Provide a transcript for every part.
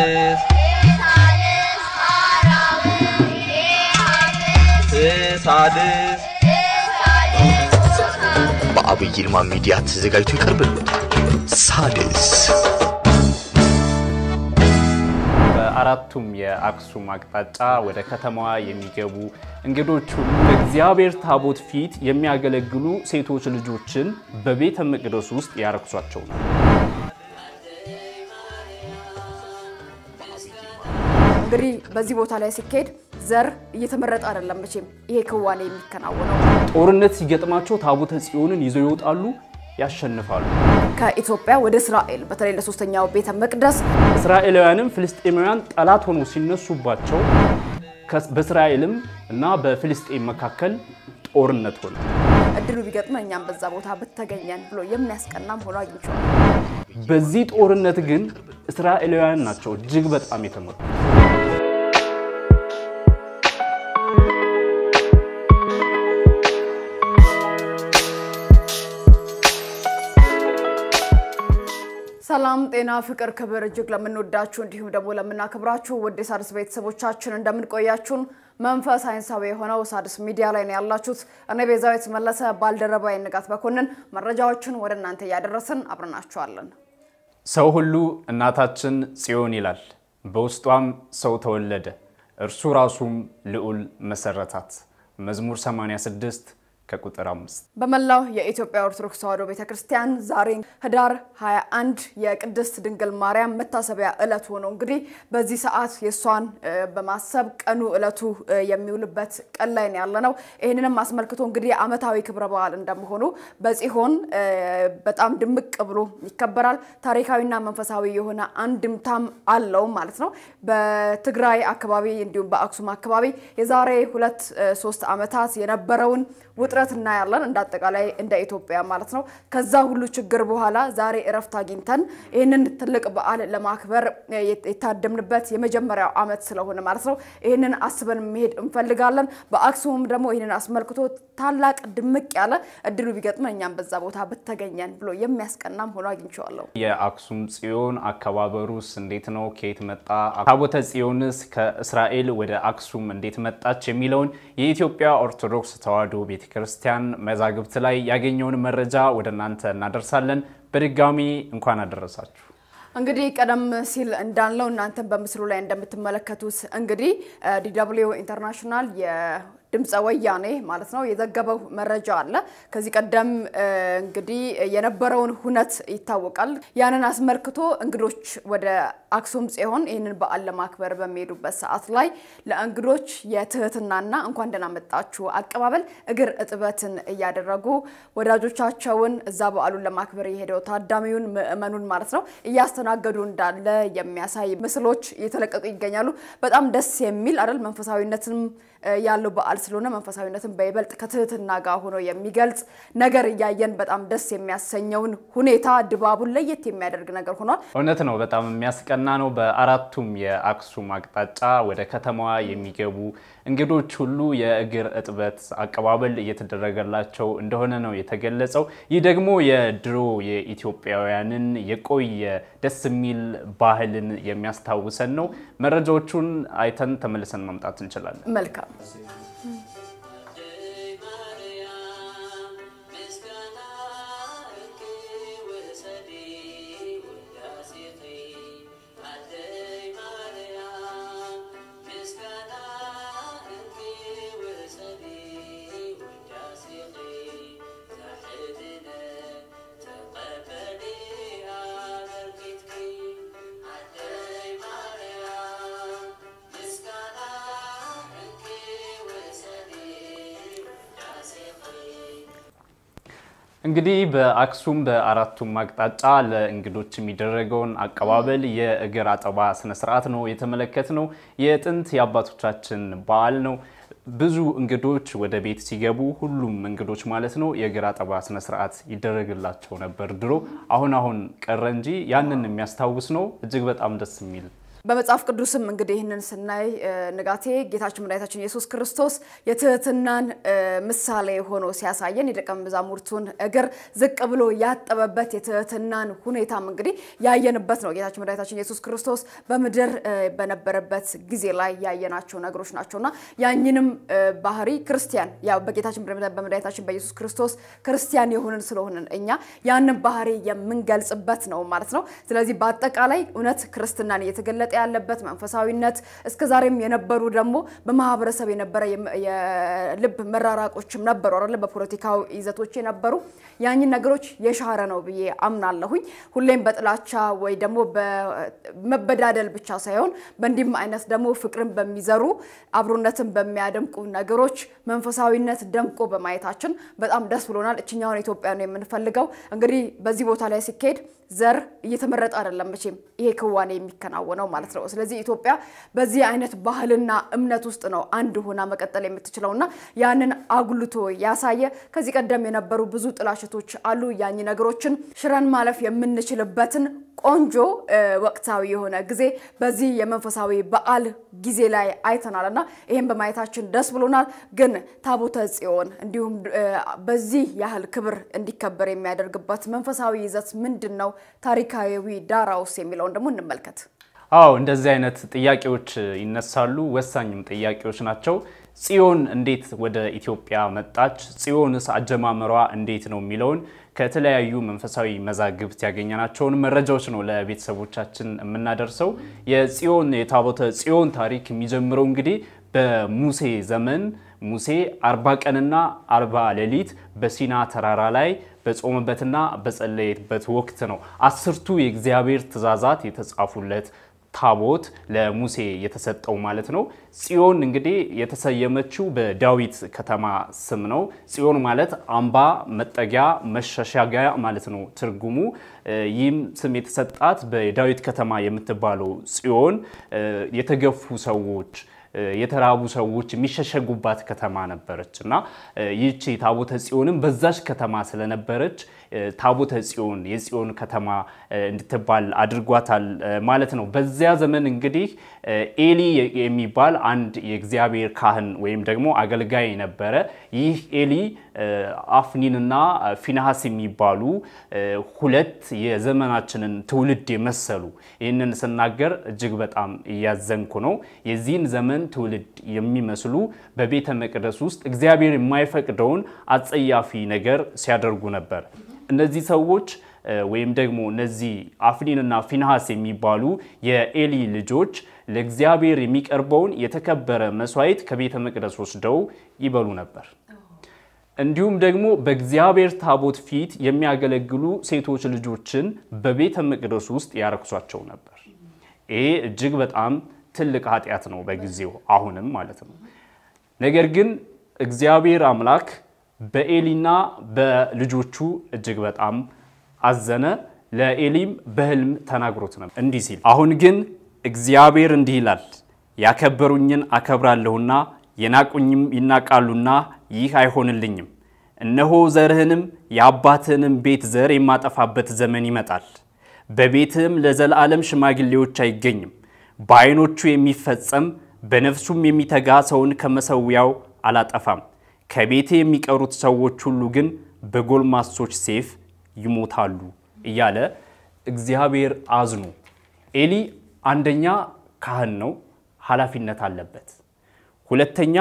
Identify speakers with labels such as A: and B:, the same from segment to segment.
A: ሳልስ ሳድስ በአብይ ይልማ ሚዲያ ተዘጋጅቶ ይቀርብልዎታል። ሳድስ በአራቱም የአክሱም አቅጣጫ ወደ ከተማዋ የሚገቡ እንግዶች ሁሉ በእግዚአብሔር ታቦት ፊት የሚያገለግሉ ሴቶች ልጆችን በቤተ መቅደስ ውስጥ ያረክሷቸው ነው።
B: እንግዲህ በዚህ ቦታ ላይ ሲካሄድ ዘር እየተመረጠ አይደለም መቼም ይሄ ክዋኔ የሚከናወነው። ጦርነት
A: ሲገጥማቸው ታቦተ ጽዮንን ይዘው ይወጣሉ፣ ያሸንፋሉ።
B: ከኢትዮጵያ ወደ እስራኤል በተለይ ለሶስተኛው ቤተ መቅደስ
A: እስራኤላውያንም ፍልስጤማውያን ጠላት ሆኖ ሲነሱባቸው በእስራኤልም እና በፍልስጤም መካከል ጦርነት ሆነ።
B: እድሉ ቢገጥመን እኛም በዛ ቦታ ብተገኘን ብሎ የሚያስቀናም ሆኖ አግኝቼዋለሁ።
A: በዚህ ጦርነት ግን እስራኤላውያን ናቸው እጅግ በጣም የተመሩ።
B: ሰላም ጤና ፍቅር ክብር እጅግ ለምንወዳችሁ እንዲሁም ደግሞ ለምናክብራችሁ ውድ የሣድስ ቤተሰቦቻችን እንደምንቆያችሁን መንፈስ ሳይንሳዊ የሆነው ሣድስ ሚዲያ ላይ ነው ያላችሁት። እኔ ቤዛዊት መለሰ፣ ባልደረባዊ ንጋት መኮንን መረጃዎችን ወደ እናንተ እያደረስን አብረናችኋለን።
A: ሰው ሁሉ እናታችን ጽዮን ይላል፣ በውስጧም ሰው ተወለደ፣ እርሱ ራሱም ልዑል መሰረታት። መዝሙር 86 ከቁጥር አምስት
B: በመላው የኢትዮጵያ ኦርቶዶክስ ተዋሕዶ ቤተ ክርስቲያን ዛሬ ህዳር 21 የቅድስት ድንግል ማርያም መታሰቢያ ዕለት ሆኖ እንግዲህ በዚህ ሰዓት የእሷን በማሰብ ቀኑ ዕለቱ የሚውልበት ቀን ላይ ነው ይህንንም አስመልክቶ እንግዲህ ዓመታዊ ክብረ በዓል እንደመሆኑ በጽሆን በጣም ድምቅ ብሎ ይከበራል። ታሪካዊና መንፈሳዊ የሆነ አንድምታም አለው ማለት ነው። በትግራይ አካባቢ እንዲሁም በአክሱም አካባቢ የዛሬ ሁለት ሶስት ዓመታት የነበረውን ውጥረት እጥረት እናያለን እንዳጠቃላይ እንደ ኢትዮጵያ ማለት ነው። ከዛ ሁሉ ችግር በኋላ ዛሬ እረፍት አግኝተን ይህንን ትልቅ በዓል ለማክበር የታደምንበት የመጀመሪያው ዓመት ስለሆነ ማለት ነው ይህንን አስበን መሄድ እንፈልጋለን። በአክሱምም ደግሞ ይህንን አስመልክቶ ታላቅ ድምቅ ያለ እድሉ ቢገጥመን እኛም በዛ ቦታ ብተገኘን ብሎ የሚያስቀናም ሆኖ አግኝቼዋለሁ።
A: የአክሱም ጽዮን አከባበሩስ እንዴት ነው? ከየት መጣ? ታቦተ ጽዮንስ ከእስራኤል ወደ አክሱም እንዴት መጣች? የሚለውን የኢትዮጵያ ኦርቶዶክስ ተዋሕዶ ቤተክርስቲያን ክርስቲያን መዛግብት ላይ ያገኘውን መረጃ ወደ እናንተ እናደርሳለን። በድጋሚ እንኳን አደረሳችሁ።
B: እንግዲህ ቀደም ሲል እንዳልነው እናንተን በምስሉ ላይ እንደምትመለከቱት እንግዲህ ዲደብሊው ኢንተርናሽናል ድምፀ ወያኔ ማለት ነው የዘገበው መረጃ አለ። ከዚህ ቀደም እንግዲህ የነበረውን ሁነት ይታወቃል። ያንን አስመልክቶ እንግዶች ወደ አክሱም ጽዮን ይህንን በዓል ለማክበር በሚሄዱበት ሰዓት ላይ ለእንግዶች የትህትናና እንኳን ደህና መጣችሁ አቀባበል እግር እጥበትን እያደረጉ ወዳጆቻቸውን እዛ በዓሉን ለማክበር የሄደው ታዳሚውን ምዕመኑን ማለት ነው እያስተናገዱ እንዳለ የሚያሳይ ምስሎች እየተለቀቁ ይገኛሉ። በጣም ደስ የሚል አይደል መንፈሳዊነትንም ያለው በዓል ስለሆነ መንፈሳዊነትን በይበልጥ ከትህትና ጋር ሆኖ የሚገልጽ ነገር እያየን በጣም ደስ የሚያሰኘውን ሁኔታ ድባቡን ለየት የሚያደርግ ነገር ሆኗል።
A: እውነት ነው፣ በጣም የሚያስቀና ነው። በአራቱም የአክሱም አቅጣጫ ወደ ከተማዋ የሚገቡ እንግዶች ሁሉ የእግር እጥበት አቀባበል እየተደረገላቸው እንደሆነ ነው የተገለጸው። ይህ ደግሞ የድሮ የኢትዮጵያውያንን የቆየ ደስ የሚል ባህልን የሚያስታውሰን ነው። መረጃዎቹን አይተን ተመልሰን መምጣት እንችላለን።
B: መልካም Gracias.
A: እንግዲህ በአክሱም በአራቱም አቅጣጫ ለእንግዶች የሚደረገውን አቀባበል የእግር አጠባ ስነስርዓት ነው የተመለከት ነው። የጥንት የአባቶቻችን በዓል ነው። ብዙ እንግዶች ወደ ቤት ሲገቡ ሁሉም እንግዶች ማለት ነው የእግር አጠባ ስነስርዓት ይደረግላቸው ነበር ድሮ። አሁን አሁን ቀረ እንጂ ያንን የሚያስታውስ ነው። እጅግ በጣም ደስ የሚል
B: በመጽሐፍ ቅዱስም እንግዲህ ይህንን ስናይ ንጋቴ ጌታችን መድኃኒታችን ኢየሱስ ክርስቶስ የትህትናን ምሳሌ ሆኖ ሲያሳየን የደቀ መዛሙርቱን እግር ዝቅ ብሎ ያጠበበት የትህትናን ሁኔታም እንግዲህ ያየንበት ነው። ጌታችን መድኃኒታችን ኢየሱስ ክርስቶስ በምድር በነበረበት ጊዜ ላይ ያየናቸው ነገሮች ናቸውና ያኝንም ባህሪ ክርስቲያን ያው በጌታችን በመድኃኒታችን በኢየሱስ ክርስቶስ ክርስቲያን የሆንን ስለሆንን እኛ ያንን ባህሪ የምንገልጽበት ነው ማለት ነው። ስለዚህ በአጠቃላይ እውነት ክርስትናን እየተገለጠ እየተገለጠ ያለበት መንፈሳዊነት እስከዛሬም የነበሩ ደግሞ በማህበረሰብ የነበረ የልብ መራራቆችም ነበሩ አይደለ? በፖለቲካዊ ይዘቶች የነበሩ ያኝን ነገሮች የሻረ ነው ብዬ አምናለሁኝ። ሁሌም በጥላቻ ወይ ደግሞ በመበዳደል ብቻ ሳይሆን በእንዲህም አይነት ደግሞ ፍቅርን በሚዘሩ አብሮነትን በሚያደምቁ ነገሮች መንፈሳዊነት ደምቆ በማየታችን በጣም ደስ ብሎናል። እችኛውን ኢትዮጵያ ነው የምንፈልገው። እንግዲህ በዚህ ቦታ ላይ ሲካሄድ ዘር እየተመረጠ አይደለም መቼም ይሄ ክዋኔ የሚከናወነው ማለት ማለት ነው። ስለዚህ ኢትዮጵያ በዚህ አይነት ባህልና እምነት ውስጥ ነው አንድ ሆና መቀጠል የምትችለው ያንን አጉልቶ ያሳየ ከዚህ ቀደም የነበሩ ብዙ ጥላሸቶች አሉ። ያኝ ነገሮችን ሽረን ማለፍ የምንችልበትን ቆንጆ ወቅታዊ የሆነ ጊዜ በዚህ የመንፈሳዊ በዓል ጊዜ ላይ አይተናል እና ይህም በማየታችን ደስ ብሎናል። ግን ታቦተ ጽዮን እንዲሁም በዚህ ያህል ክብር እንዲከበር የሚያደርግበት መንፈሳዊ ይዘት ምንድን ነው? ታሪካዊ ዳራውስ የሚለውን ደግሞ እንመልከት።
A: አዎ እንደዚህ አይነት ጥያቄዎች ይነሳሉ። ወሳኝም ጥያቄዎች ናቸው። ጽዮን እንዴት ወደ ኢትዮጵያ መጣች? ጽዮንስ አጀማመሯ እንዴት ነው የሚለውን ከተለያዩ መንፈሳዊ መዛግብት ያገኘናቸውን መረጃዎች ነው ለቤተሰቦቻችን የምናደርሰው። የጽዮን የታቦተ ጽዮን ታሪክ የሚጀምረው እንግዲህ በሙሴ ዘመን ሙሴ አርባ ቀንና አርባ ሌሊት በሲና ተራራ ላይ በጾመበትና በጸለየበት ወቅት ነው አስርቱ የእግዚአብሔር ትእዛዛት የተጻፉለት ታቦት ለሙሴ የተሰጠው ማለት ነው። ጽዮን እንግዲህ የተሰየመችው በዳዊት ከተማ ስም ነው። ጽዮን ማለት አምባ፣ መጠጊያ፣ መሸሻጊያ ማለት ነው ትርጉሙ። ይህም ስም የተሰጣት በዳዊት ከተማ የምትባለው ጽዮን የተገፉ ሰዎች የተራቡ ሰዎች የሚሸሸጉባት ከተማ ነበረች እና ይህቺ ታቦተ ጽዮንም በዛች ከተማ ስለነበረች ታቦተ ጽዮን የጽዮን ከተማ እንድትባል አድርጓታል ማለት ነው። በዚያ ዘመን እንግዲህ ኤሊ የሚባል አንድ የእግዚአብሔር ካህን ወይም ደግሞ አገልጋይ ነበረ። ይህ ኤሊ አፍኒንና ፊንሃስ የሚባሉ ሁለት የዘመናችንን ትውልድ የመሰሉ ይህንን ስናገር እጅግ በጣም እያዘንኩ ነው። የዚህን ዘመን ትውልድ የሚመስሉ በቤተ መቅደስ ውስጥ እግዚአብሔር የማይፈቅደውን አጸያፊ ነገር ሲያደርጉ ነበር። እነዚህ ሰዎች ወይም ደግሞ እነዚህ አፍኒንና ፊንሃስ የሚባሉ የኤሊ ልጆች ለእግዚአብሔር የሚቀርበውን የተከበረ መስዋዕት ከቤተ መቅደስ ወስደው ይበሉ ነበር። እንዲሁም ደግሞ በእግዚአብሔር ታቦት ፊት የሚያገለግሉ ሴቶች ልጆችን በቤተ መቅደስ ውስጥ ያረክሷቸው ነበር። ይሄ እጅግ በጣም ትልቅ ኃጢአት ነው በጊዜው አሁንም ማለት ነው። ነገር ግን እግዚአብሔር አምላክ በኤሊና በልጆቹ እጅግ በጣም አዘነ። ለኤሊም በህልም ተናግሮት ነበር እንዲህ ሲል፣ አሁን ግን እግዚአብሔር እንዲህ ይላል ያከበሩኝን አከብራለሁና የናቁኝም ይናቃሉና ይህ አይሆንልኝም። እነሆ ዘርህንም የአባትህንም ቤት ዘር የማጠፋበት ዘመን ይመጣል፣ በቤትህም ለዘላለም ሽማግሌዎች አይገኝም። በዓይኖቹ የሚፈጸም በነፍሱም የሚተጋ ሰውን ከመሰዊያው አላጠፋም። ከቤቴ የሚቀሩት ሰዎች ሁሉ ግን በጎልማሶች ሴፍ ይሞታሉ እያለ እግዚአብሔር አዝኑ። ኤሊ አንደኛ ካህን ነው፣ ኃላፊነት አለበት። ሁለተኛ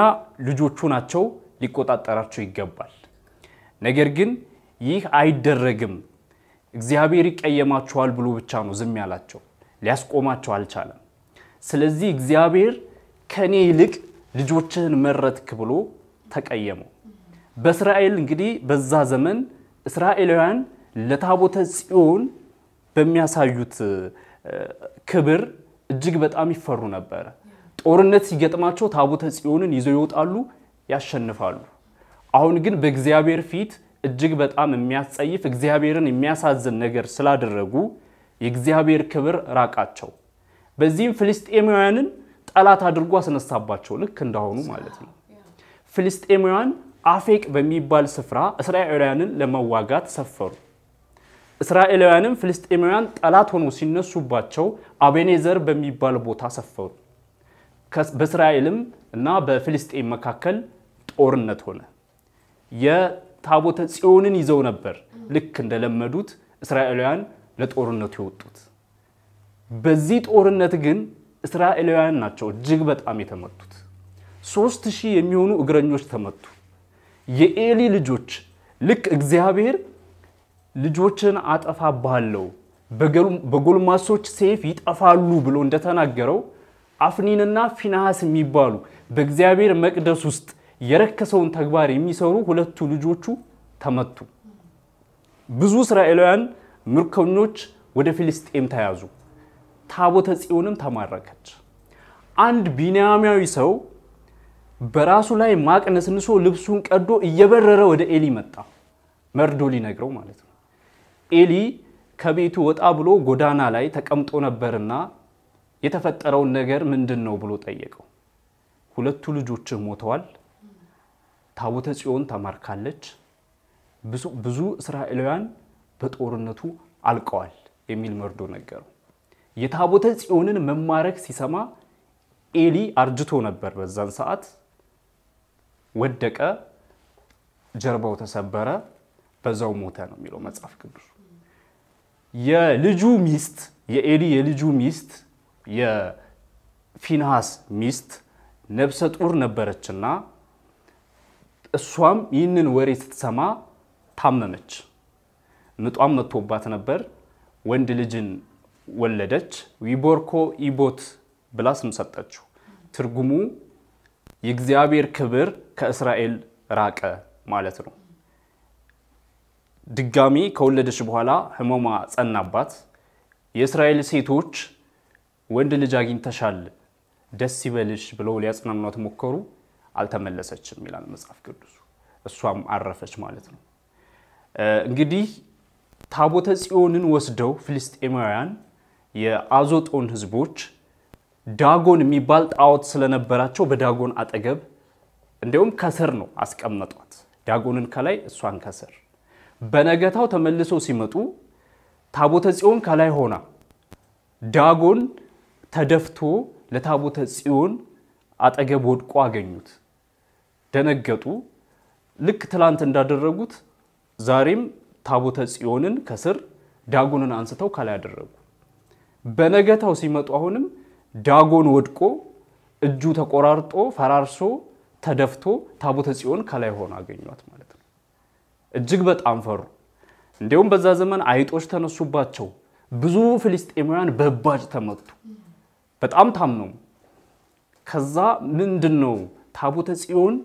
A: ልጆቹ ናቸው፣ ሊቆጣጠራቸው ይገባል። ነገር ግን ይህ አይደረግም፣ እግዚአብሔር ይቀየማቸዋል ብሎ ብቻ ነው ዝም ያላቸው። ሊያስቆማቸው አልቻለም። ስለዚህ እግዚአብሔር ከኔ ይልቅ ልጆችህን መረጥክ ብሎ ተቀየመው። በእስራኤል እንግዲህ በዛ ዘመን እስራኤላውያን ለታቦተ ጽዮን በሚያሳዩት ክብር እጅግ በጣም ይፈሩ ነበረ። ጦርነት ሲገጥማቸው ታቦተ ጽዮንን ይዘው ይወጣሉ፣ ያሸንፋሉ። አሁን ግን በእግዚአብሔር ፊት እጅግ በጣም የሚያስጸይፍ እግዚአብሔርን የሚያሳዝን ነገር ስላደረጉ የእግዚአብሔር ክብር ራቃቸው። በዚህም ፍልስጤማውያንን ጠላት አድርጎ አስነሳባቸው። ልክ እንዳሆኑ ማለት ነው። ፍልስጤማውያን አፌቅ በሚባል ስፍራ እስራኤላውያንን ለመዋጋት ሰፈሩ። እስራኤላውያንም ፍልስጤማውያን ጠላት ሆነው ሲነሱባቸው አቤኔዘር በሚባል ቦታ ሰፈሩ። በእስራኤልም እና በፍልስጤም መካከል ጦርነት ሆነ። የታቦተ ጽዮንን ይዘው ነበር። ልክ እንደለመዱት እስራኤላውያን ለጦርነቱ የወጡት። በዚህ ጦርነት ግን እስራኤላውያን ናቸው እጅግ በጣም የተመቱት። ሶስት ሺህ የሚሆኑ እግረኞች ተመቱ። የኤሊ ልጆች ልክ እግዚአብሔር ልጆችን አጠፋባለው በጎልማሶች ሴፍ ይጠፋሉ ብሎ እንደተናገረው አፍኒንና ፊናሃስ የሚባሉ በእግዚአብሔር መቅደስ ውስጥ የረከሰውን ተግባር የሚሰሩ ሁለቱ ልጆቹ ተመቱ። ብዙ እስራኤላውያን ምርኮኞች ወደ ፊልስጤም ተያዙ። ታቦተ ጽዮንም ተማረከች። አንድ ቢንያማዊ ሰው በራሱ ላይ ማቅ ነስንሶ ልብሱን ቀዶ እየበረረ ወደ ኤሊ መጣ። መርዶ ሊነግረው ማለት ነው። ኤሊ ከቤቱ ወጣ ብሎ ጎዳና ላይ ተቀምጦ ነበርና የተፈጠረውን ነገር ምንድን ነው ብሎ ጠየቀው። ሁለቱ ልጆችህ ሞተዋል፣ ታቦተ ጽዮን ተማርካለች፣ ብዙ እስራኤላውያን በጦርነቱ አልቀዋል የሚል መርዶ ነገረው። የታቦተ ጽዮንን መማረክ ሲሰማ ኤሊ አርጅቶ ነበር። በዛን ሰዓት ወደቀ፣ ጀርባው ተሰበረ፣ በዛው ሞተ ነው የሚለው መጽሐፍ ቅዱስ። የልጁ ሚስት የኤሊ የልጁ ሚስት የፊንሃስ ሚስት ነብሰ ጡር ነበረችና እሷም ይህንን ወሬ ስትሰማ ታመመች። ምጧም መጥቶባት ነበር። ወንድ ልጅን ወለደች። ዊቦርኮ ኢቦት ብላ ስም ሰጠችው። ትርጉሙ የእግዚአብሔር ክብር ከእስራኤል ራቀ ማለት ነው። ድጋሚ ከወለደች በኋላ ህመሟ ጸናባት። የእስራኤል ሴቶች ወንድ ልጅ አግኝተሻል፣ ደስ ይበልሽ ብለው ሊያጽናኗት ሞከሩ። አልተመለሰችም ይላል መጽሐፍ ቅዱስ። እሷም አረፈች ማለት ነው። እንግዲህ ታቦተ ጽዮንን ወስደው ፍልስጤማውያን የአዞጦን ህዝቦች ዳጎን የሚባል ጣዖት ስለነበራቸው በዳጎን አጠገብ እንዲሁም ከስር ነው አስቀመጧት። ዳጎንን ከላይ እሷን ከስር። በነገታው ተመልሶ ሲመጡ ታቦተ ጽዮን ከላይ ሆና ዳጎን ተደፍቶ ለታቦተ ጽዮን አጠገብ ወድቆ አገኙት። ደነገጡ። ልክ ትላንት እንዳደረጉት ዛሬም ታቦተ ጽዮንን ከስር ዳጎንን አንስተው ከላይ አደረጉ። በነገታው ሲመጡ አሁንም ዳጎን ወድቆ እጁ ተቆራርጦ ፈራርሶ ተደፍቶ ታቦተ ጽዮን ከላይ ሆኖ አገኟት ማለት ነው። እጅግ በጣም ፈሩ። እንዲሁም በዛ ዘመን አይጦች ተነሱባቸው። ብዙ ፍልስጤማውያን በባጭ ተመቱ፣ በጣም ታምነው። ከዛ ምንድን ነው ታቦተ ጽዮን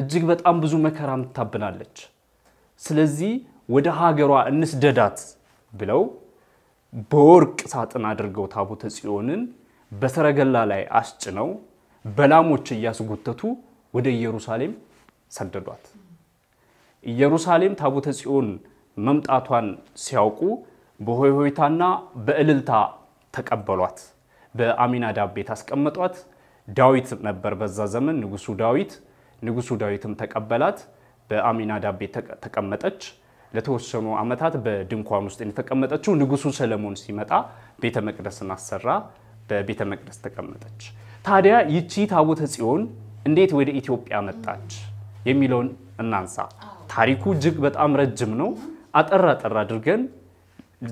A: እጅግ በጣም ብዙ መከራ ምታብናለች። ስለዚህ ወደ ሀገሯ እንስደዳት ብለው በወርቅ ሳጥን አድርገው ታቦተ ጽዮንን በሰረገላ ላይ አስጭነው በላሞች እያስጎተቱ ወደ ኢየሩሳሌም ሰደዷት። ኢየሩሳሌም ታቦተ ጽዮን መምጣቷን ሲያውቁ በሆይሆይታና በእልልታ ተቀበሏት። በአሚናዳብ ቤት አስቀመጧት። ዳዊት ነበር በዛ ዘመን ንጉሱ ዳዊት። ንጉሱ ዳዊትም ተቀበላት። በአሚናዳብ ቤት ተቀመጠች። ለተወሰኑ ዓመታት በድንኳን ውስጥ የተቀመጠችው ንጉሱ ሰለሞን ሲመጣ ቤተ መቅደስን አሰራ፣ በቤተ መቅደስ ተቀመጠች። ታዲያ ይቺ ታቦተ ጽዮን እንዴት ወደ ኢትዮጵያ መጣች የሚለውን እናንሳ። ታሪኩ እጅግ በጣም ረጅም ነው። አጠር አጠር አድርገን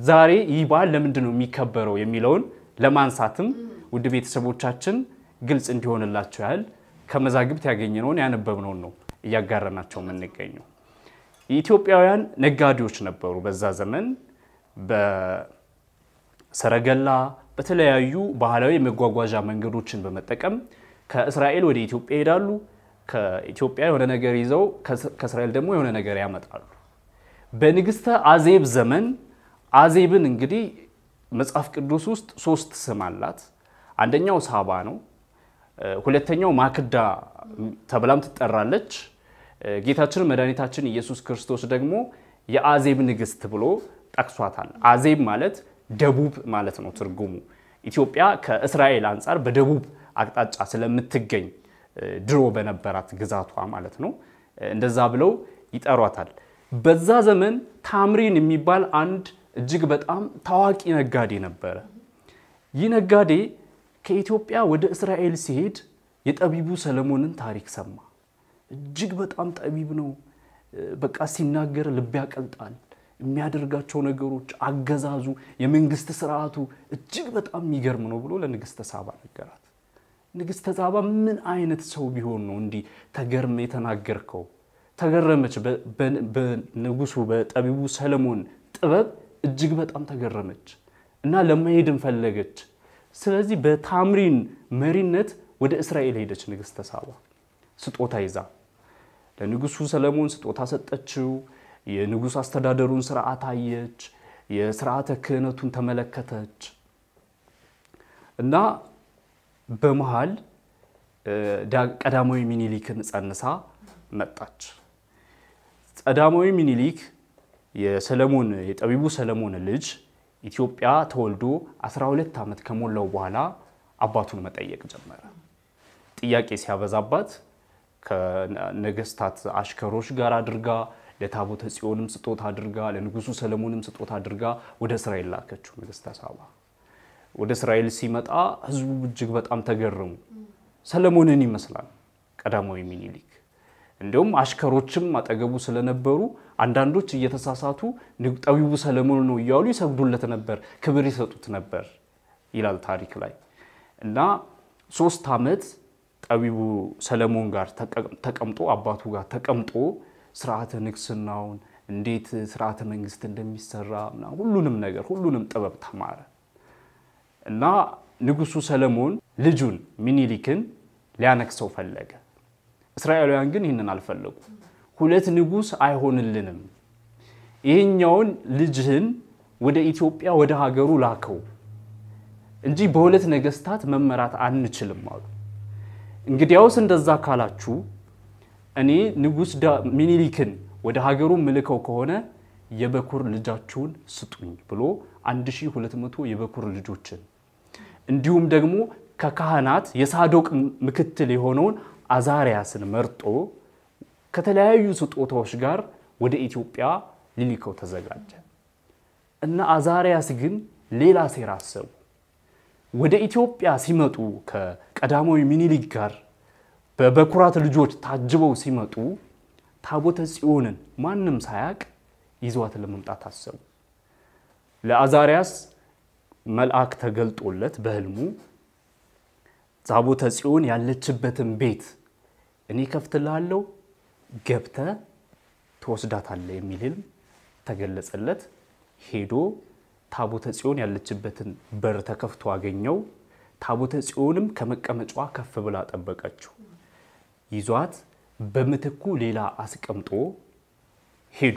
A: ዛሬ ይህ በዓል ለምንድን ነው የሚከበረው የሚለውን ለማንሳትም ውድ ቤተሰቦቻችን ግልጽ እንዲሆንላቸው ያህል ከመዛግብት ያገኘነውን ያነበብነውን ነው እያጋረናቸው የምንገኘው። የኢትዮጵያውያን ነጋዴዎች ነበሩ። በዛ ዘመን በሰረገላ በተለያዩ ባህላዊ የመጓጓዣ መንገዶችን በመጠቀም ከእስራኤል ወደ ኢትዮጵያ ይሄዳሉ። ከኢትዮጵያ የሆነ ነገር ይዘው ከእስራኤል ደግሞ የሆነ ነገር ያመጣሉ። በንግስተ አዜብ ዘመን አዜብን እንግዲህ መጽሐፍ ቅዱስ ውስጥ ሶስት ስም አላት። አንደኛው ሳባ ነው። ሁለተኛው ማክዳ ተብላም ትጠራለች። ጌታችን መድኃኒታችን ኢየሱስ ክርስቶስ ደግሞ የአዜብ ንግስት ብሎ ጠቅሷታል። አዜብ ማለት ደቡብ ማለት ነው ትርጉሙ። ኢትዮጵያ ከእስራኤል አንጻር በደቡብ አቅጣጫ ስለምትገኝ ድሮ በነበራት ግዛቷ ማለት ነው እንደዛ ብለው ይጠሯታል። በዛ ዘመን ታምሪን የሚባል አንድ እጅግ በጣም ታዋቂ ነጋዴ ነበረ። ይህ ነጋዴ ከኢትዮጵያ ወደ እስራኤል ሲሄድ የጠቢቡ ሰለሞንን ታሪክ ሰማ። እጅግ በጣም ጠቢብ ነው። በቃ ሲናገር ልብ ያቀልጣል። የሚያደርጋቸው ነገሮች፣ አገዛዙ፣ የመንግስት ስርዓቱ እጅግ በጣም የሚገርም ነው ብሎ ለንግስተ ሳባ ነገራት። ንግስተ ሳባ ምን አይነት ሰው ቢሆን ነው እንዲህ ተገርመ የተናገርከው? ተገረመች። በንጉሱ በጠቢቡ ሰለሞን ጥበብ እጅግ በጣም ተገረመች እና ለመሄድም ፈለገች። ስለዚህ በታምሪን መሪነት ወደ እስራኤል ሄደች ንግስተ ሳባ ስጦታ ይዛ ለንጉሱ ሰለሞን ስጦታ ሰጠችው። የንጉሱ አስተዳደሩን ስርዓት አየች። የስርዓተ ክህነቱን ተመለከተች እና በመሃል ቀዳማዊ ሚኒሊክን ጸንሳ መጣች። ቀዳማዊ ሚኒሊክ የሰለሞን የጠቢቡ ሰለሞን ልጅ ኢትዮጵያ ተወልዶ 12 ዓመት ከሞላው በኋላ አባቱን መጠየቅ ጀመረ። ጥያቄ ሲያበዛባት ከነገስታት አሽከሮች ጋር አድርጋ ለታቦተ ጽዮንም ስጦታ አድርጋ ለንጉሱ ሰለሞንም ስጦታ አድርጋ ወደ እስራኤል ላከችው ንግስተ ሳባ። ወደ እስራኤል ሲመጣ ህዝቡ እጅግ በጣም ተገረሙ። ሰለሞንን ይመስላል ቀዳማዊ ሚኒሊክ። እንዲሁም አሽከሮችም አጠገቡ ስለነበሩ አንዳንዶች እየተሳሳቱ ጠቢቡ ሰለሞን ነው እያሉ ይሰግዱለት ነበር፣ ክብር ይሰጡት ነበር ይላል ታሪክ ላይ እና ሶስት ዓመት ጠቢቡ ሰለሞን ጋር ተቀምጦ አባቱ ጋር ተቀምጦ ስርዓተ ንግስናውን እንዴት ስርዓተ መንግስት እንደሚሰራ ሁሉንም ነገር ሁሉንም ጥበብ ተማረ እና ንጉሱ ሰለሞን ልጁን ሚኒሊክን ሊያነክሰው ፈለገ። እስራኤላውያን ግን ይህንን አልፈለጉ። ሁለት ንጉስ አይሆንልንም፣ ይህኛውን ልጅህን ወደ ኢትዮጵያ ወደ ሀገሩ ላከው እንጂ በሁለት ነገስታት መመራት አንችልም አሉ። እንግዲያውስ እንደዛ ካላችሁ እኔ ንጉሥ ሚኒሊክን ወደ ሀገሩ ምልከው ከሆነ የበኩር ልጃችሁን ስጡኝ ብሎ 1200 የበኩር ልጆችን እንዲሁም ደግሞ ከካህናት የሳዶቅ ምክትል የሆነውን አዛሪያስን መርጦ ከተለያዩ ስጦታዎች ጋር ወደ ኢትዮጵያ ሊልከው ተዘጋጀ እና አዛሪያስ ግን ሌላ ሴራ አሰቡ። ወደ ኢትዮጵያ ሲመጡ ከቀዳማዊ ሚኒሊክ ጋር በበኩራት ልጆች ታጅበው ሲመጡ ታቦተ ጽዮንን ማንም ሳያቅ ይዘዋት ለመምጣት አሰቡ። ለአዛሪያስ መልአክ ተገልጦለት በህልሙ ታቦተ ጽዮን ያለችበትን ቤት እኔ ከፍትልሃለሁ፣ ገብተ ትወስዳታለህ የሚል ህልም ተገለጸለት። ሄዶ ታቦተ ጽዮን ያለችበትን በር ተከፍቶ አገኘው። ታቦተ ጽዮንም ከመቀመጫዋ ከፍ ብላ ጠበቀችው። ይዟት በምትኩ ሌላ አስቀምጦ ሄዱ።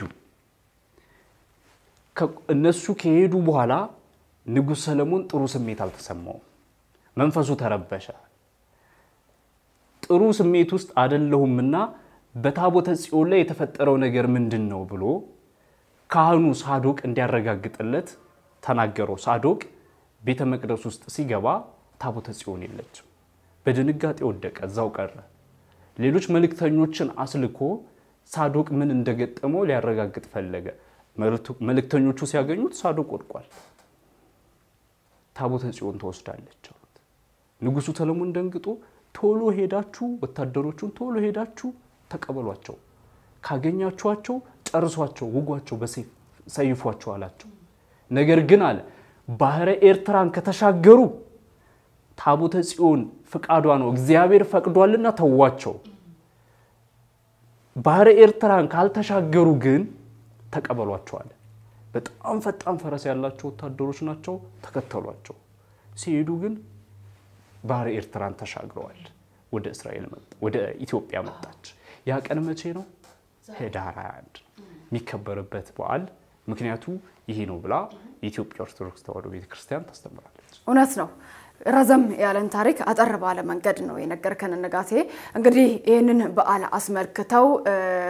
A: እነሱ ከሄዱ በኋላ ንጉሥ ሰለሞን ጥሩ ስሜት አልተሰማውም። መንፈሱ ተረበሸ። ጥሩ ስሜት ውስጥ አደለሁምና በታቦተ ጽዮን ላይ የተፈጠረው ነገር ምንድን ነው ብሎ ካህኑ ሳዶቅ እንዲያረጋግጥለት ተናገረው። ሳዶቅ ቤተ መቅደስ ውስጥ ሲገባ ታቦተ ጽዮን የለችም። በድንጋጤ ወደቀ፣ እዛው ቀረ። ሌሎች መልእክተኞችን አስልኮ ሳዶቅ ምን እንደገጠመው ሊያረጋግጥ ፈለገ። መልእክተኞቹ ሲያገኙት ሳዶቅ ወድቋል። ታቦተ ጽዮን ተወስዳለች አሉት። ንጉሱ ሰለሞን ደንግጦ ቶሎ ሄዳችሁ ወታደሮቹን ቶሎ ሄዳችሁ ተቀበሏቸው፣ ካገኛችኋቸው ጨርሷቸው፣ ውጓቸው፣ በሴፍ ሰይፏቸው አላቸው። ነገር ግን አለ ባህረ ኤርትራን ከተሻገሩ ታቦተ ጽዮን ፍቃዷ ነው። እግዚአብሔር ፈቅዷልና ተዋቸው። ባህረ ኤርትራን ካልተሻገሩ ግን ተቀበሏቸዋል። በጣም ፈጣን ፈረስ ያላቸው ወታደሮች ናቸው። ተከተሏቸው። ሲሄዱ ግን ባህረ ኤርትራን ተሻግረዋል። ወደ እስራኤል ወደ ኢትዮጵያ መጣች። ያ ቀን መቼ ነው? ህዳር 21 የሚከበርበት በዓል ምክንያቱ ይሄ ነው ብላ የኢትዮጵያ ኦርቶዶክስ ተዋሕዶ ቤተክርስቲያን
B: ታስተምራለች። እውነት ነው። ረዘም ያለን ታሪክ አጠር ባለ መንገድ ነው የነገርከን ንጋቴ። እንግዲህ ይህንን በዓል አስመልክተው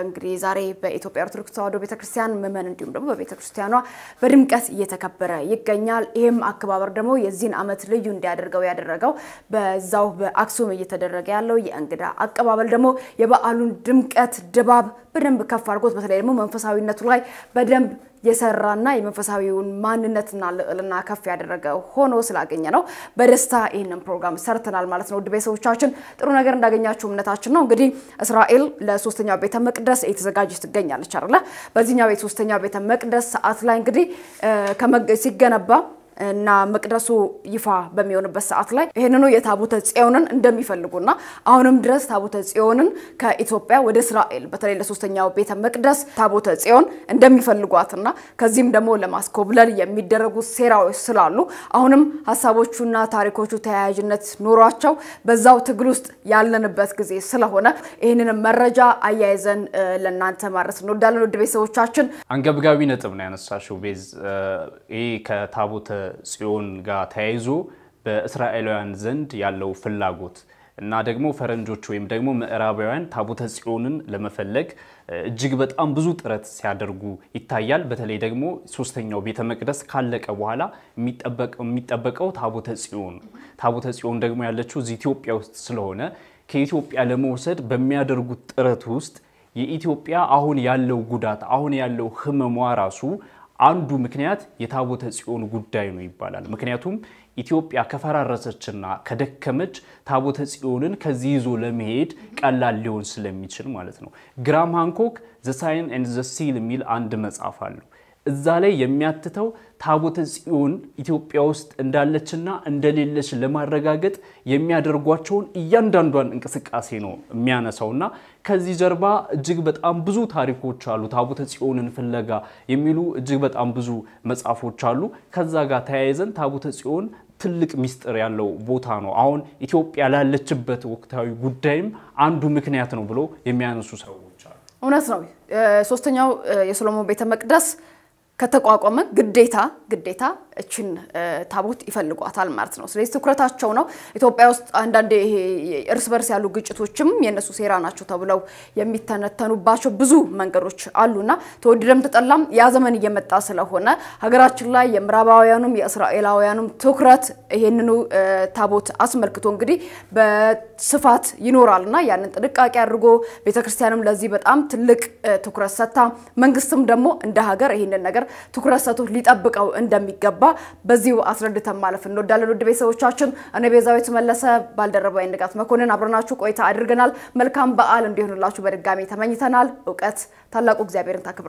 B: እንግዲህ ዛሬ በኢትዮጵያ ኦርቶዶክስ ተዋሕዶ ቤተክርስቲያን ምዕመን እንዲሁም ደግሞ በቤተክርስቲያኗ በድምቀት እየተከበረ ይገኛል። ይህም አከባበር ደግሞ የዚህን ዓመት ልዩ እንዲያደርገው ያደረገው በዛው በአክሱም እየተደረገ ያለው የእንግዳ አቀባበል ደግሞ የበዓሉን ድምቀት ድባብ በደንብ ከፍ አድርጎት በተለይ ደግሞ መንፈሳዊነቱ ላይ በደንብ የሰራና የመንፈሳዊውን ማንነትና ልዕልና ከፍ ያደረገ ሆኖ ስላገኘ ነው በደስታ ይህንን ፕሮግራም ሰርተናል ማለት ነው። ውድ ቤተሰቦቻችን ጥሩ ነገር እንዳገኛችሁ እምነታችን ነው። እንግዲህ እስራኤል ለሶስተኛው ቤተ መቅደስ እየተዘጋጀች ትገኛለች አለ በዚህኛው ሶስተኛው ቤተ መቅደስ ሰዓት ላይ እንግዲህ ሲገነባ እና መቅደሱ ይፋ በሚሆንበት ሰዓት ላይ ይህንኑ የታቦተ ጽዮንን እንደሚፈልጉና አሁንም ድረስ ታቦተ ጽዮንን ከኢትዮጵያ ወደ እስራኤል በተለይ ለሶስተኛው ቤተ መቅደስ ታቦተ ጽዮን እንደሚፈልጓትና ከዚህም ደግሞ ለማስኮብለል የሚደረጉ ሴራዎች ስላሉ አሁንም ሀሳቦቹና ታሪኮቹ ተያያዥነት ኖሯቸው በዛው ትግል ውስጥ ያለንበት ጊዜ ስለሆነ ይህንንም መረጃ አያይዘን ለእናንተ ማድረስ እንወዳለን። ውድ ቤተሰቦቻችን
A: አንገብጋቢ ነጥብ ነው ያነሳሽው ቤዝ ይህ ከታቦተ ጽዮን ጋር ተያይዞ በእስራኤላውያን ዘንድ ያለው ፍላጎት እና ደግሞ ፈረንጆች ወይም ደግሞ ምዕራባውያን ታቦተ ጽዮንን ለመፈለግ እጅግ በጣም ብዙ ጥረት ሲያደርጉ ይታያል። በተለይ ደግሞ ሶስተኛው ቤተ መቅደስ ካለቀ በኋላ የሚጠበቀው ታቦተ ጽዮን ታቦተ ጽዮን ደግሞ ያለችው እዚህ ኢትዮጵያ ውስጥ ስለሆነ ከኢትዮጵያ ለመውሰድ በሚያደርጉት ጥረት ውስጥ የኢትዮጵያ አሁን ያለው ጉዳት አሁን ያለው ህመሟ ራሱ አንዱ ምክንያት የታቦተ ጽዮን ጉዳይ ነው ይባላል። ምክንያቱም ኢትዮጵያ ከፈራረሰችና ከደከመች ታቦተ ጽዮንን ከዚህ ይዞ ለመሄድ ቀላል ሊሆን ስለሚችል ማለት ነው። ግራም ሃንኮክ ዘ ሳይን ኤንድ ዘ ሲል የሚል አንድ መጽሐፍ አለው። እዛ ላይ የሚያትተው ታቦተ ጽዮን ኢትዮጵያ ውስጥ እንዳለችና እንደሌለች ለማረጋገጥ የሚያደርጓቸውን እያንዳንዷን እንቅስቃሴ ነው የሚያነሳውና ከዚህ ጀርባ እጅግ በጣም ብዙ ታሪኮች አሉ። ታቦተ ጽዮንን ፍለጋ የሚሉ እጅግ በጣም ብዙ መጽሐፎች አሉ። ከዛ ጋር ተያይዘን ታቦተ ጽዮን ትልቅ ሚስጥር ያለው ቦታ ነው። አሁን ኢትዮጵያ ላለችበት ወቅታዊ ጉዳይም አንዱ ምክንያት ነው ብሎ የሚያነሱ ሰዎች አሉ።
B: እውነት ነው። ሶስተኛው የሶሎሞን ቤተ መቅደስ ከተቋቋመ ግዴታ ግዴታ እችን ታቦት ይፈልጓታል ማለት ነው። ስለዚህ ትኩረታቸው ነው። ኢትዮጵያ ውስጥ አንዳንድ እርስ በርስ ያሉ ግጭቶችም የእነሱ ሴራ ናቸው ተብለው የሚተነተኑባቸው ብዙ መንገዶች አሉና ተወደደም ተጠላም ያ ዘመን እየመጣ ስለሆነ ሀገራችን ላይ የምዕራባውያኑም የእስራኤላውያኑም ትኩረት ይህንኑ ታቦት አስመልክቶ እንግዲህ በስፋት ይኖራልና ያንን ጥንቃቄ አድርጎ ቤተክርስቲያንም ለዚህ በጣም ትልቅ ትኩረት ሰጥታ መንግስትም ደግሞ እንደ ሀገር ይህንን ነገር ትኩረት ሰጥቶ ሊጠብቀው እንደሚገባ በዚሁ አስረድተን ማለፍ እንወዳለን። ውድ ቤተሰቦቻችን፣ እኔ ቤዛዊት መለሰ፣ ባልደረባዊ ንጋት መኮንን አብረናችሁ ቆይታ አድርገናል። መልካም በዓል እንዲሆንላችሁ በድጋሚ ተመኝተናል። እውቀት ታላቁ እግዚአብሔርን ታክብራል።